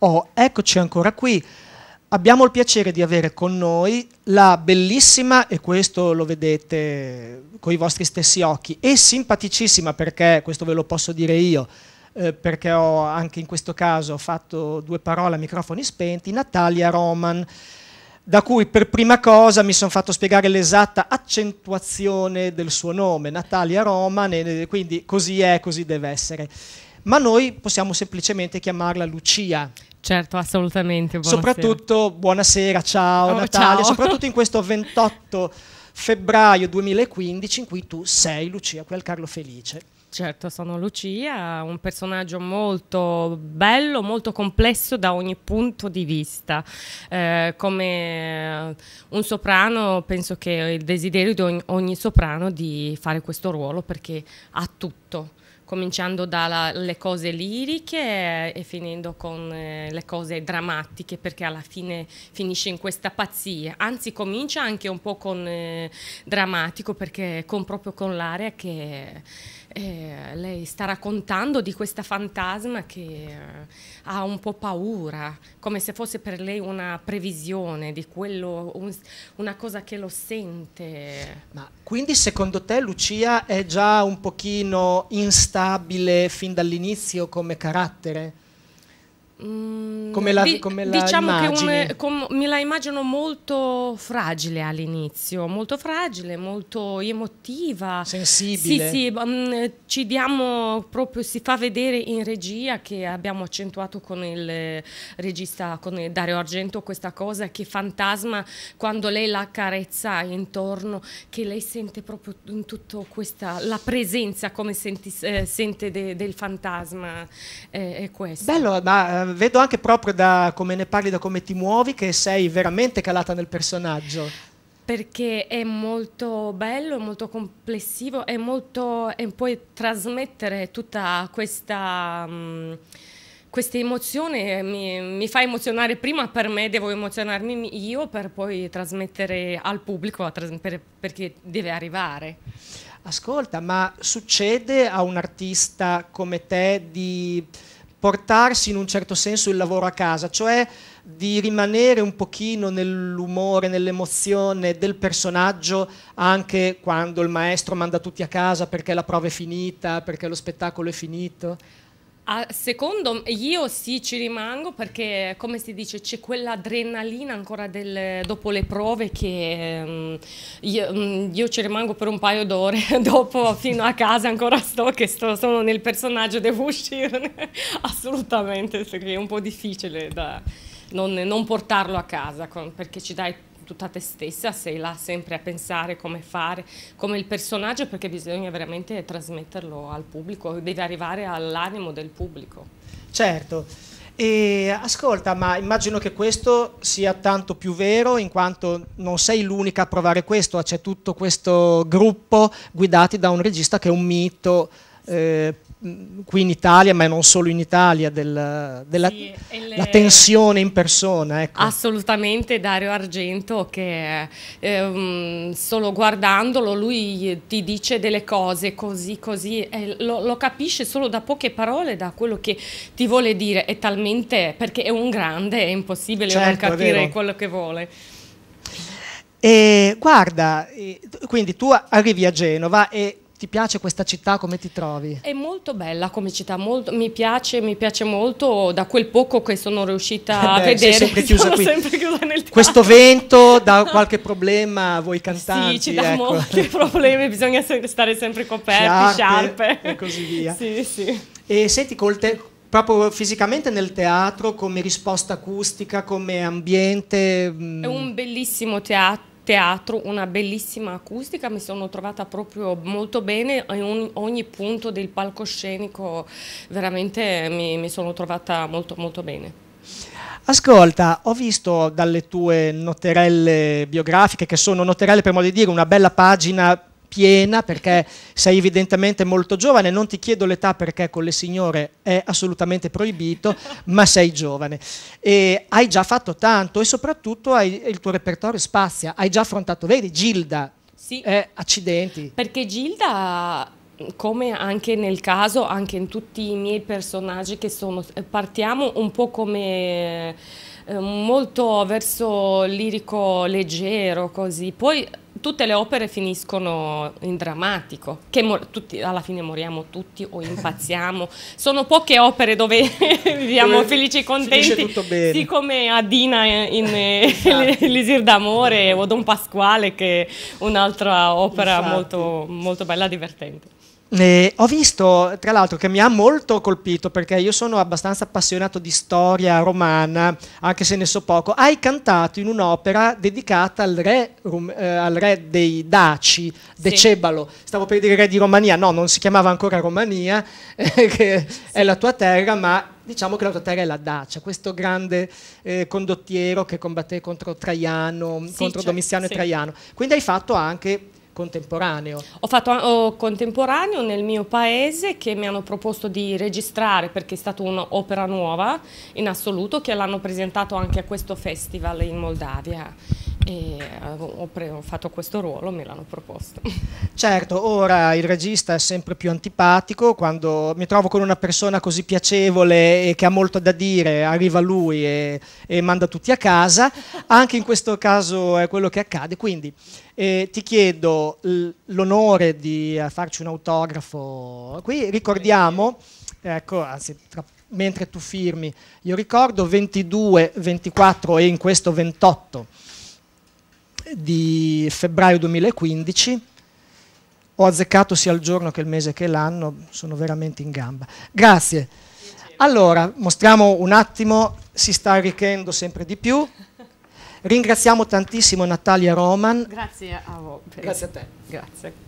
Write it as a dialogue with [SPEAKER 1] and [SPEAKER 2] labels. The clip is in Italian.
[SPEAKER 1] Oh, eccoci ancora qui. Abbiamo il piacere di avere con noi la bellissima, e questo lo vedete con i vostri stessi occhi, e simpaticissima perché, questo ve lo posso dire io, eh, perché ho anche in questo caso fatto due parole a microfoni spenti, Natalia Roman, da cui per prima cosa mi sono fatto spiegare l'esatta accentuazione del suo nome, Natalia Roman, e quindi così è, così deve essere. Ma noi possiamo semplicemente chiamarla Lucia. Certo, assolutamente. Buonasera. Soprattutto buonasera, ciao oh, Natalia, ciao. soprattutto in questo 28 febbraio 2015
[SPEAKER 2] in cui tu sei Lucia quel Carlo Felice. Certo, sono Lucia, un personaggio molto bello, molto complesso da ogni punto di vista. Eh, come un soprano, penso che il desiderio di ogni, ogni soprano di fare questo ruolo perché ha tutto cominciando dalle cose liriche e finendo con eh, le cose drammatiche, perché alla fine finisce in questa pazzia. Anzi, comincia anche un po' con eh, drammatico, perché con, proprio con l'area che eh, lei sta raccontando di questa fantasma che eh, ha un po' paura, come se fosse per lei una previsione di quello, un, una cosa che lo sente. Ma
[SPEAKER 1] quindi secondo te Lucia è già un pochino instabile fin dall'inizio come carattere?
[SPEAKER 2] Mm, come la, come la diciamo immagini. che un, com, me la immagino molto fragile all'inizio, molto fragile, molto emotiva. Sensibile. Sì, sì, um, ci diamo proprio, si fa vedere in regia che abbiamo accentuato con il regista, con il Dario Argento, questa cosa che fantasma quando lei la carezza intorno, che lei sente proprio in tutto questa, la presenza come senti, eh, sente de, del fantasma. Eh, è questo.
[SPEAKER 1] Bello, ma eh, Ehm, vedo anche proprio da come ne parli, da come ti muovi, che sei veramente calata nel personaggio.
[SPEAKER 2] Perché è molto bello, è molto complessivo è molto, e puoi trasmettere tutta questa... Mh, mm, questa emozione mi, mi, fa emozionare prima per me, devo emozionarmi io per poi trasmettere al pubblico per, perché deve arrivare.
[SPEAKER 1] Ascolta, ma succede a un artista come te di portarsi in un certo senso il lavoro a casa, cioè di rimanere un pochino nell'umore, nell'emozione del personaggio anche quando il maestro manda tutti a casa perché la prova è finita, perché lo spettacolo è finito.
[SPEAKER 2] Ah, secondo io sì ci rimango perché come si dice c'è quell'adrenalina ancora del, dopo le prove che um, io, um, io, ci rimango per un paio d'ore dopo fino a casa ancora sto che sto, sono nel personaggio devo uscirne assolutamente perché è un po' difficile da non, non portarlo a casa con, perché ci dai tutta te stessa, sei là sempre a pensare come fare, come il personaggio, perché bisogna veramente trasmetterlo al pubblico, deve arrivare all'animo del pubblico.
[SPEAKER 1] Certo. E, ascolta, ma immagino che questo sia tanto più vero in quanto non sei l'unica a provare questo, c'è tutto questo gruppo guidati da un regista che è un mito eh, qui in Italia, ma non solo in Italia, della, della sì,
[SPEAKER 2] le... tensione
[SPEAKER 1] in persona. Ecco.
[SPEAKER 2] Assolutamente Dario Argento che eh, solo guardandolo lui ti dice delle cose così così, eh, lo, lo, capisce solo da poche parole, da quello che ti vuole dire, è talmente, perché è un grande, è impossibile certo, non capire quello che vuole.
[SPEAKER 1] E guarda, quindi tu arrivi a Genova e ti piace questa città, come ti trovi?
[SPEAKER 2] È molto bella come città, molto, mi, piace, mi, piace, molto da quel poco che sono riuscita eh a vedere. vedere. Sempre chiusa qui. Sempre chiusa
[SPEAKER 1] Questo vento dà qualche problema a voi cantanti? Sì, ci dà ecco. molti
[SPEAKER 2] problemi, bisogna stare sempre coperti, sciarpe, sciarpe. e così via. Sì, sì. E senti, col te-
[SPEAKER 1] proprio fisicamente nel teatro, come risposta acustica, come ambiente?
[SPEAKER 2] Mm? È un bellissimo teatro teatro, una bellissima acustica, mi sono trovata proprio molto bene in ogni, ogni punto del palcoscenico, veramente mi, mi sono trovata molto molto bene.
[SPEAKER 1] Ascolta, ho visto dalle tue noterelle biografiche, che sono noterelle per modo di dire, una bella pagina piena perché sei evidentemente molto giovane, non ti chiedo l'età perché con le signore è assolutamente proibito, ma sei giovane e hai già fatto tanto e soprattutto hai, il tuo repertorio spazia, hai già affrontato, vedi Gilda, sì. eh, accidenti.
[SPEAKER 2] Perché Gilda come anche nel caso, anche in tutti i miei personaggi che sono, partiamo un po' come eh, molto verso lirico leggero così, poi tutte le opere finiscono in drammatico, che tutti, alla fine moriamo tutti o impazziamo. Sono poche opere dove viviamo felici e contenti, sì come Adina in, esatto. L'Isir d'amore o Don Pasquale che è un'altra opera molto, molto bella e divertente.
[SPEAKER 1] Eh, ho visto, tra l'altro, che mi ha molto colpito perché io sono abbastanza appassionato di storia romana, anche se ne so poco. Hai cantato in un'opera dedicata al re, rum, eh, al re dei Daci, Decebalo. Sì. Stavo per dire re di Romania, no, non si chiamava ancora Romania, eh, che sì. è la tua terra, ma diciamo che la tua terra è la Dacia, questo grande eh, condottiero che combatté contro Traiano, sì, contro cioè, Domiziano e Traiano. Quindi hai fatto anche contemporaneo?
[SPEAKER 2] Ho fatto ho contemporaneo nel mio paese che mi hanno proposto di registrare perché è stata un'opera nuova in assoluto che l'hanno presentato anche a questo festival in Moldavia e ho, pre- ho fatto questo ruolo, me l'hanno proposto.
[SPEAKER 1] Certo, ora il regista è sempre più antipatico, quando mi trovo con una persona così piacevole e che ha molto da dire, arriva lui e, e manda tutti a casa, anche in questo caso è quello che accade, quindi eh, ti chiedo l'onore di eh, farci un autografo. Qui ricordiamo, ecco, anzi, tra mentre tu firmi. Io ricordo 22, 24 e in questo 28 di febbraio 2015. Ho azzeccato sia il giorno che il mese che l'anno, sono veramente in gamba. Grazie. Allora, mostriamo un attimo, si sta arricchendo sempre di più. Ringraziamo tantissimo Natalia Roman.
[SPEAKER 2] Grazie a voi. Grazie a te. Grazie.